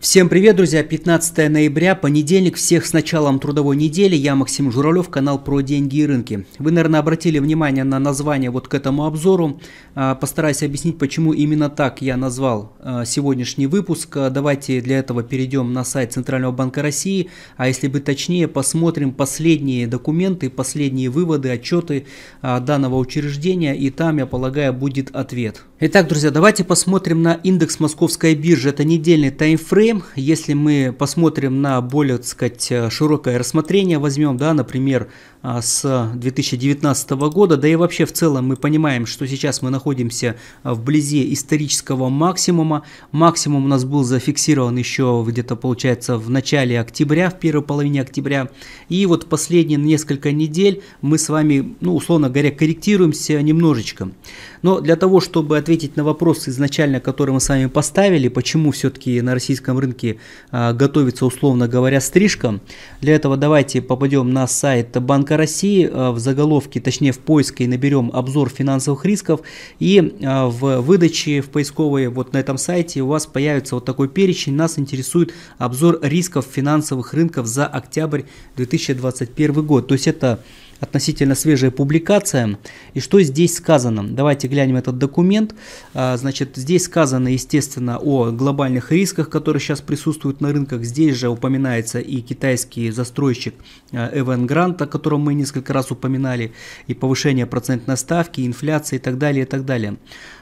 Всем привет, друзья! 15 ноября, понедельник, всех с началом трудовой недели. Я Максим Журавлев, канал про деньги и рынки. Вы, наверное, обратили внимание на название вот к этому обзору. А, постараюсь объяснить, почему именно так я назвал а, сегодняшний выпуск. А, давайте для этого перейдем на сайт Центрального банка России, а если бы точнее, посмотрим последние документы, последние выводы, отчеты данного учреждения, и там, я полагаю, будет ответ. Итак, друзья, давайте посмотрим на индекс Московской биржи. Это недельный таймфрейм проблем. Если мы посмотрим на более, так сказать, широкое рассмотрение, возьмем, да, например, а, с 2019 года, да и вообще в целом мы понимаем, что сейчас мы находимся а, вблизи исторического максимума. Максимум у нас был зафиксирован еще где-то, получается, в начале октября, в первой половине октября. И вот последние несколько недель мы с вами, ну, условно говоря, корректируемся немножечко. Но для того, чтобы ответить на вопрос изначально, который мы с вами поставили, почему все-таки на российском рынке а, готовится, условно говоря, стрижка. Для этого давайте попадем на сайт Банка России а, в заголовке, точнее в поиске наберем обзор финансовых рисков и а, в выдаче в поисковой вот на этом сайте у вас появится вот такой перечень. Нас интересует обзор рисков финансовых рынков за октябрь 2021 год. То есть это относительно свежая публикация. И что здесь сказано? Давайте глянем этот документ. А, значит, здесь сказано, естественно, о глобальных рисках, которые сейчас присутствуют на рынках. Здесь же упоминается и китайский застройщик а, Эвен Грант, о котором мы несколько раз упоминали, и повышение процентной ставки, инфляции и так далее, и так далее.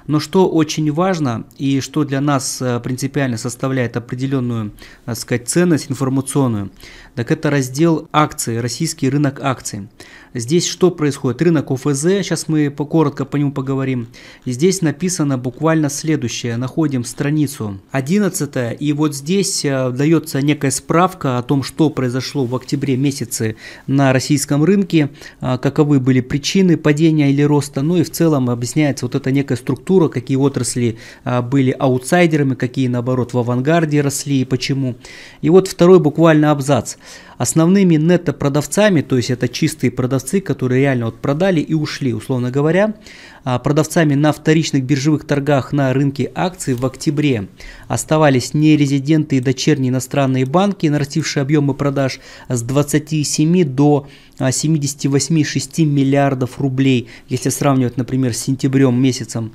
Но что очень важно и что для нас а, принципиально составляет определенную, так сказать, ценность информационную, так это раздел акции, российский рынок акций. Здесь что происходит? Рынок ОФЗ, сейчас мы по коротко по нему поговорим. Здесь написано буквально следующее. Находим страницу 11, и вот здесь э, дается некая справка о том, что произошло в октябре месяце на российском рынке, э, каковы были причины падения или роста, ну и в целом объясняется вот эта некая структура, какие отрасли э, были аутсайдерами, какие наоборот в авангарде росли и почему. И вот второй буквально абзац. Основными нетто-продавцами, то есть это чистые продавцы, которые реально вот продали и ушли, условно говоря, а, продавцами на вторичных биржевых торгах на рынке акций в октябре оставались нерезиденты и дочерние иностранные банки, нарастившие объемы продаж с 27 до 78,6 а, миллиардов рублей, если сравнивать, например, с сентябрем месяцем.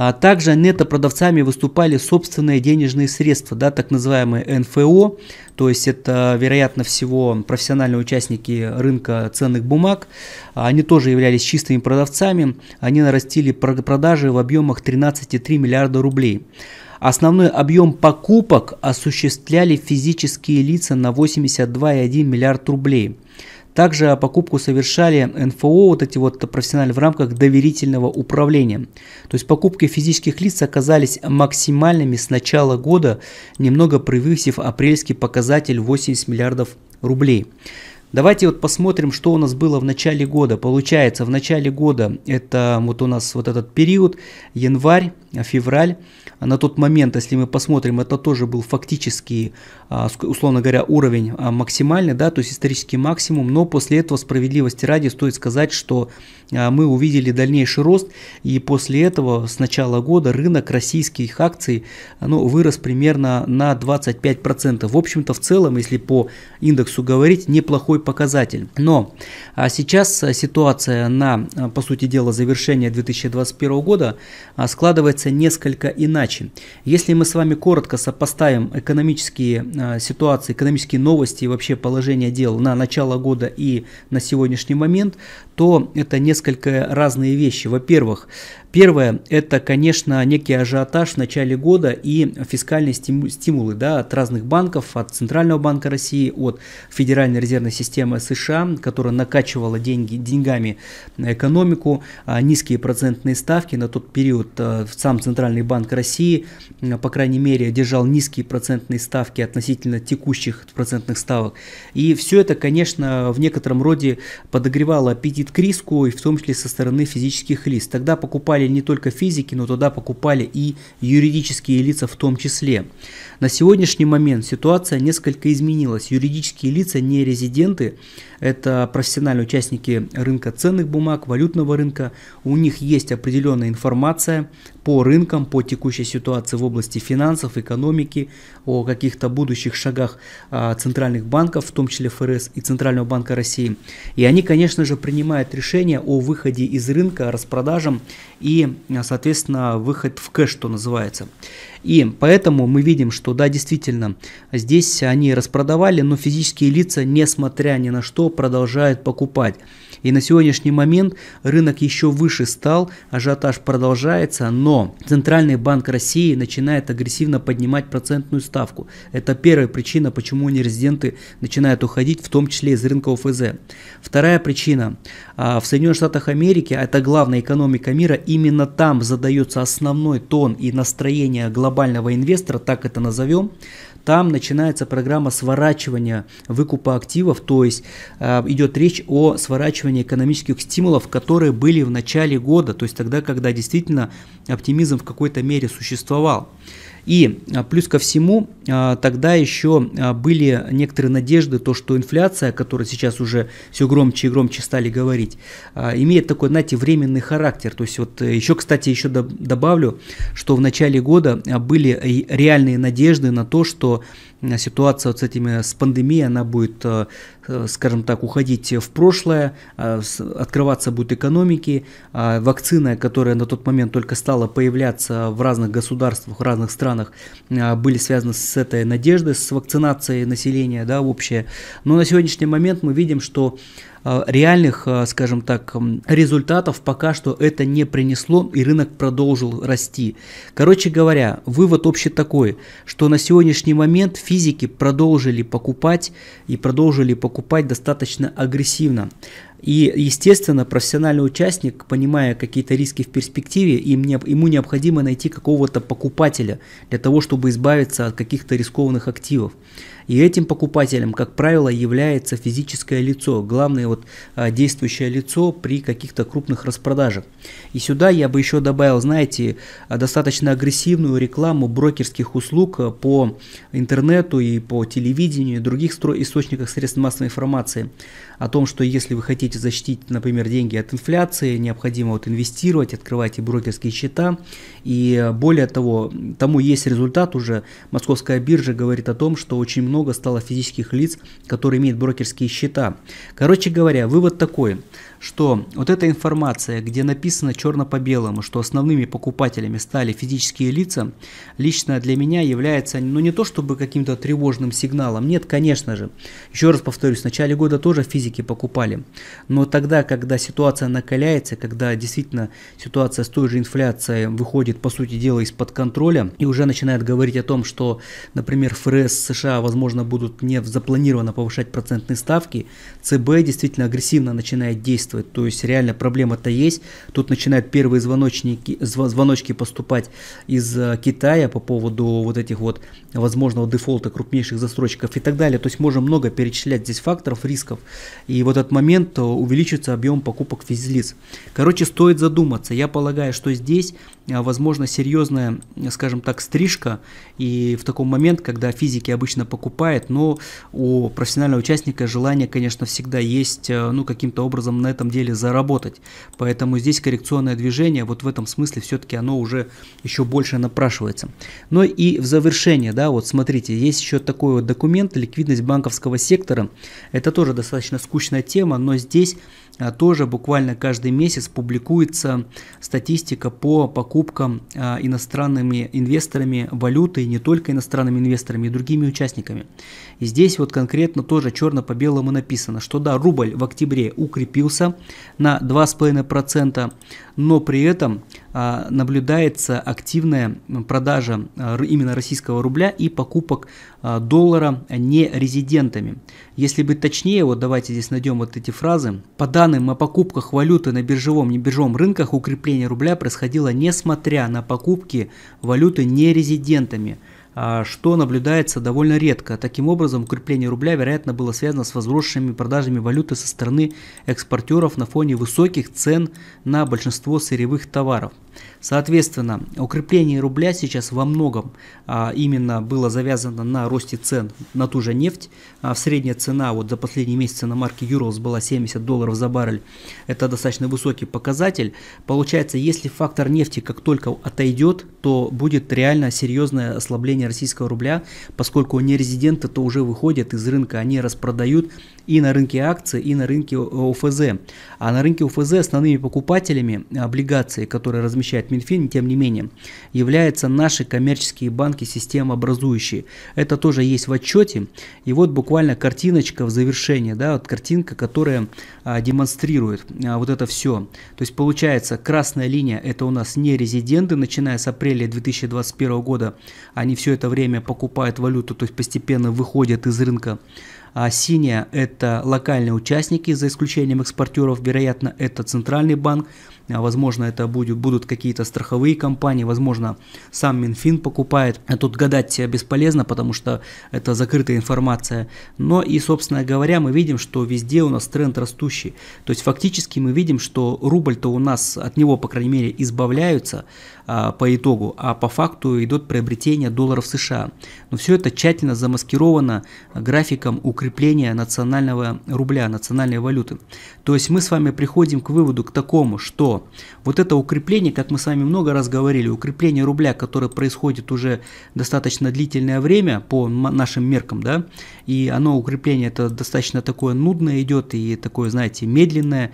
А также нето-продавцами выступали собственные денежные средства, да, так называемые НФО, то есть это, вероятно всего, профессиональные участники рынка ценных бумаг. Они тоже являлись чистыми продавцами, они нарастили подтвердили продажи в объемах 13,3 миллиарда рублей. Основной объем покупок осуществляли физические лица на 82,1 миллиард рублей. Также покупку совершали НФО, вот эти вот профессиональные в рамках доверительного управления. То есть покупки физических лиц оказались максимальными с начала года, немного превысив апрельский показатель 80 миллиардов рублей. Давайте вот посмотрим, что у нас было в начале года. Получается, в начале года это вот у нас вот этот период, январь, Э, февраль. На тот момент, если мы посмотрим, это тоже был фактически, а, условно говоря, уровень а, максимальный, да, то есть исторический максимум, но после этого справедливости ради стоит сказать, что а, мы увидели дальнейший рост, и после этого с начала года рынок российских акций ну, вырос примерно на 25%. В общем-то, в целом, если по индексу говорить, неплохой показатель. Но сейчас э, ситуация на, э, по сути дела, завершение 2021 года складывается делается несколько иначе. Если мы с вами коротко сопоставим экономические а, ситуации, экономические новости и вообще положение дел на начало года и на сегодняшний момент, то это несколько разные вещи. Во-первых, первое – это, конечно, некий ажиотаж в начале года и фискальные стимулы да, от разных банков, от Центрального банка России, от Федеральной резервной системы США, которая накачивала деньги, деньгами экономику, а, низкие процентные ставки. На тот период а, сам Центральный банк России, а, по крайней мере, держал низкие процентные ставки относительно текущих процентных ставок. И все это, конечно, в некотором роде подогревало аппетит кредит к риску, и в том числе со стороны физических лиц. Тогда покупали не только физики, но тогда покупали и юридические лица в том числе. На сегодняшний момент ситуация несколько изменилась. Юридические лица не резиденты, это профессиональные участники рынка ценных бумаг, валютного рынка. У них есть определенная информация по рынкам, по текущей ситуации в области финансов, экономики, о каких-то будущих шагах а, центральных банков, в том числе ФРС и Центрального банка России. И они, конечно же, принимают принимает решение о выходе из рынка, распродажам и, соответственно, выход в кэш, что называется. И поэтому мы видим, что да, действительно, здесь они распродавали, но физические лица, несмотря ни на что, продолжают покупать. И на сегодняшний момент рынок еще выше стал, ажиотаж продолжается, но Центральный банк России начинает агрессивно поднимать процентную ставку. Это первая причина, почему нерезиденты начинают уходить, в том числе из рынка ОФЗ. Вторая причина. А, в Соединенных Штатах Америки, а это главная экономика мира, именно там задается основной тон и настроение глобального инвестора, так это назовем, там начинается программа сворачивания выкупа активов, то есть э, идет речь о сворачивании экономических стимулов, которые были в начале года, то есть тогда, когда действительно оптимизм в какой-то мере существовал. И а, плюс ко всему, а, тогда еще а, были некоторые надежды, то, что инфляция, о которой сейчас уже все громче и громче стали говорить, имеет такой, знаете, временный характер. То есть вот э, еще, кстати, еще добавлю, что в начале года были реальные надежды на то, что ситуация вот с этими, с пандемией, она будет Э, скажем так, уходить в прошлое, э, открываться будут экономики, а вакцины, которые на тот момент только стала появляться в разных государствах, в разных странах, э, были связаны с этой надеждой, с вакцинацией населения, да, общее. Но на сегодняшний момент мы видим, что реальных, скажем так, результатов пока что это не принесло, и рынок продолжил расти. Короче говоря, вывод общий такой, что на сегодняшний момент физики продолжили покупать и продолжили покупать покупать достаточно агрессивно. И, естественно, профессиональный участник, понимая какие-то риски в перспективе, им не, ему необходимо найти какого-то покупателя для того, чтобы избавиться от каких-то рискованных активов. И этим покупателем, как правило, является физическое лицо, главное вот а, действующее лицо при каких-то крупных распродажах. И сюда я бы еще добавил, знаете, а, достаточно агрессивную рекламу брокерских услуг а, по интернету и по телевидению и других источниках средств массовой информации о том, что если вы хотите защитить, например, деньги от инфляции, необходимо вот инвестировать, открывайте брокерские счета. И более того, тому есть результат уже. Московская биржа говорит о том, что очень много много стало физических лиц, которые имеют брокерские счета. Короче говоря, вывод такой, что вот эта информация, где написано черно по белому, что основными покупателями стали физические лица, лично для меня является, ну не то чтобы каким-то тревожным сигналом, нет, конечно же. Еще раз повторюсь, в начале года тоже физики покупали, но тогда, когда ситуация накаляется, когда действительно ситуация с той же инфляцией выходит, по сути дела, из-под контроля и уже начинает говорить о том, что, например, ФРС США, возможно, возможно, будут не запланированно повышать процентные ставки, ЦБ действительно агрессивно начинает действовать. То есть реально проблема-то есть. Тут начинают первые звоночники, звоночки поступать из э, Китая по поводу вот этих вот возможного дефолта крупнейших застройщиков и так далее. То есть можем много перечислять здесь факторов, рисков. И в этот момент э, увеличится объем покупок физлиц. Короче, стоит задуматься. Я полагаю, что здесь а, возможно, серьезная, скажем так, стрижка, и в таком момент, когда физики обычно покупают, но у профессионального участника желание, конечно, всегда есть, э, ну, каким-то образом на этом деле заработать, поэтому здесь коррекционное движение, вот в этом смысле все-таки оно уже еще больше напрашивается. Но ну и в завершение, да, вот смотрите, есть еще такой вот документ «Ликвидность банковского сектора», это тоже достаточно скучная тема, но здесь а тоже буквально каждый месяц публикуется статистика по покупкам а, иностранными инвесторами валюты, не только иностранными инвесторами, и другими участниками. И здесь вот конкретно тоже черно по белому написано, что да, рубль в октябре укрепился на 2,5%, но при этом а, наблюдается активная продажа именно российского рубля и покупок а, доллара не резидентами. Если быть точнее, вот давайте здесь найдем вот эти фразы. По данным о покупках валюты на биржевом и не небиржевом рынках, укрепление рубля происходило несмотря на покупки валюты не резидентами а, что наблюдается довольно редко. Таким образом, укрепление рубля, вероятно, было связано с возросшими продажами валюты со стороны экспортеров на фоне высоких цен на большинство сырьевых товаров. Соответственно, укрепление рубля сейчас во многом а, именно было завязано на росте цен на ту же нефть. А, средняя цена вот за последние месяцы на марке Urals была 70 долларов за баррель. Это достаточно высокий показатель. Получается, если фактор нефти как только отойдет, то будет реально серьезное ослабление укрепление российского рубля, поскольку нерезиденты то уже выходят из рынка, они распродают и на рынке акций, и на рынке ОФЗ. А на рынке ОФЗ основными покупателями облигаций, которые размещает Минфин, тем не менее, являются наши коммерческие банки системообразующие. Это тоже есть в отчете. И вот буквально картиночка в завершении, да, вот картинка, которая а, демонстрирует а, вот это все. То есть получается, красная линия это у нас не резиденты, начиная с апреля 2021 года, они все это это время покупает валюту, то есть постепенно выходят из рынка. А синяя – это локальные участники, за исключением экспортеров, вероятно, это Центральный банк, а, возможно, это будет, будут какие-то страховые компании, возможно, сам Минфин покупает. А тут гадать бесполезно, потому что это закрытая информация. Но и, собственно говоря, мы видим, что везде у нас тренд растущий. То есть фактически мы видим, что рубль-то у нас от него, по крайней мере, избавляются а, по итогу, а по факту идут приобретения долларов США. Но все это тщательно замаскировано графиком укрепления национального рубля, национальной валюты. То есть мы с вами приходим к выводу к такому, что вот это укрепление, как мы с вами много раз говорили, укрепление рубля, которое происходит уже достаточно длительное время по нашим меркам, да, и оно укрепление это достаточно такое нудное идет и такое, знаете, медленное,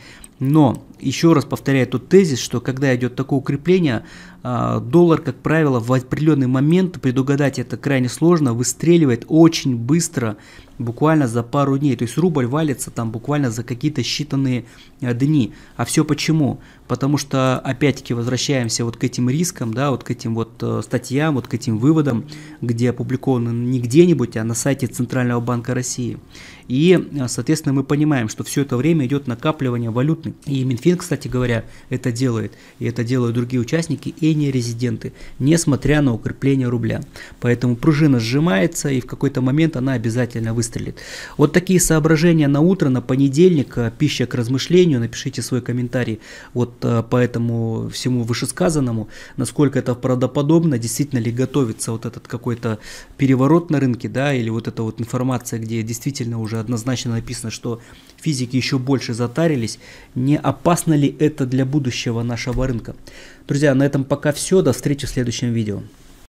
но еще раз повторяю тот тезис, что когда идет такое укрепление, а, доллар, как правило, в определенный момент, предугадать это крайне сложно, выстреливает очень быстро, буквально за пару дней. То есть рубль валится там буквально за какие-то считанные а, дни. А все почему? Потому что, опять-таки, возвращаемся вот к этим рискам, да, вот к этим вот э, статьям, вот к этим выводам, где опубликованы не где-нибудь, а на сайте Центрального банка России. И, э, соответственно, мы понимаем, что все это время идет накапливание валютных. И Минфин, кстати говоря, это делает. И это делают другие участники и не резиденты, несмотря на укрепление рубля. Поэтому пружина сжимается и в какой-то момент она обязательно выстрелит. Вот такие соображения на утро, на понедельник, э, пища к размышлению. Напишите свой комментарий вот э, по этому всему вышесказанному, насколько это правдоподобно, действительно ли готовится вот этот какой-то переворот на рынке, да, или вот эта вот информация, где действительно уже уже однозначно написано, что физики еще больше затарились. Не опасно ли это для будущего нашего рынка? Друзья, на этом пока все. До встречи в следующем видео.